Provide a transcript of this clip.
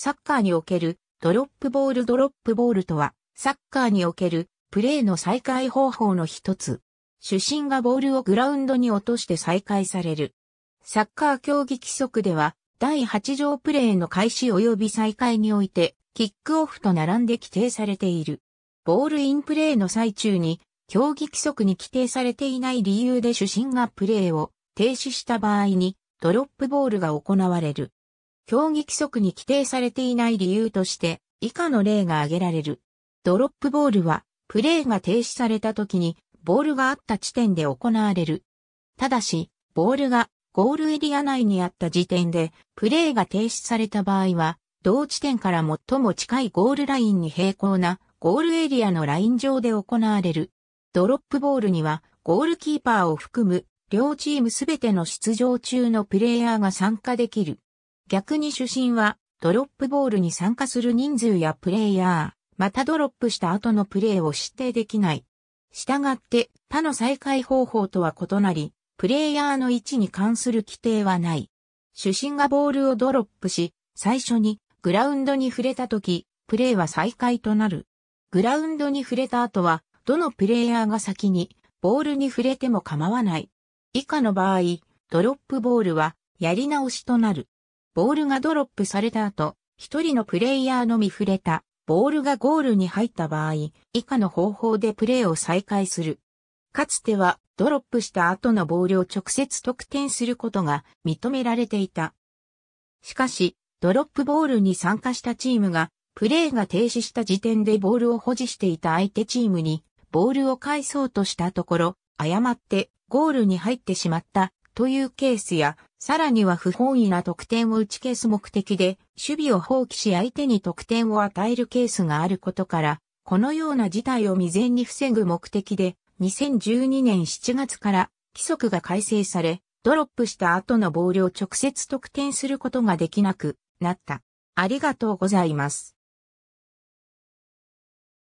サッカーにおけるドロップボールドロップボールとは、サッカーにおけるプレーの再開方法の一つ。主審がボールをグラウンドに落として再開される。サッカー競技規則では、第8条プレーの開始及び再開において、キックオフと並んで規定されている。ボールインプレーの最中に、競技規則に規定されていない理由で主審がプレーを停止した場合に、ドロップボールが行われる。競技規則に規定されていない理由として以下の例が挙げられる。ドロップボールはプレーが停止された時にボールがあった地点で行われる。ただし、ボールがゴールエリア内にあった時点でプレーが停止された場合は同地点から最も近いゴールラインに平行なゴールエリアのライン上で行われる。ドロップボールにはゴールキーパーを含む両チームすべての出場中のプレイヤーが参加できる。逆に主審は、ドロップボールに参加する人数やプレイヤー、またドロップした後のプレイを指定できない。したがって、他の再開方法とは異なり、プレイヤーの位置に関する規定はない。主審がボールをドロップし、最初にグラウンドに触れた時、プレーは再開となる。グラウンドに触れた後は、どのプレイヤーが先にボールに触れても構わない。以下の場合、ドロップボールはやり直しとなる。ボールがドロップされた後、一人のプレイヤーのみ触れた、ボールがゴールに入った場合、以下の方法でプレーを再開する。かつては、ドロップした後のボールを直接得点することが認められていた。しかし、ドロップボールに参加したチームが、プレーが停止した時点でボールを保持していた相手チームに、ボールを返そうとしたところ、誤ってゴールに入ってしまったというケースや、さらには不本意な得点を打ち消す目的で、守備を放棄し相手に得点を与えるケースがあることから、このような事態を未然に防ぐ目的で、2012年7月から規則が改正され、ドロップした後のボールを直接得点することができなくなった。ありがとうございます。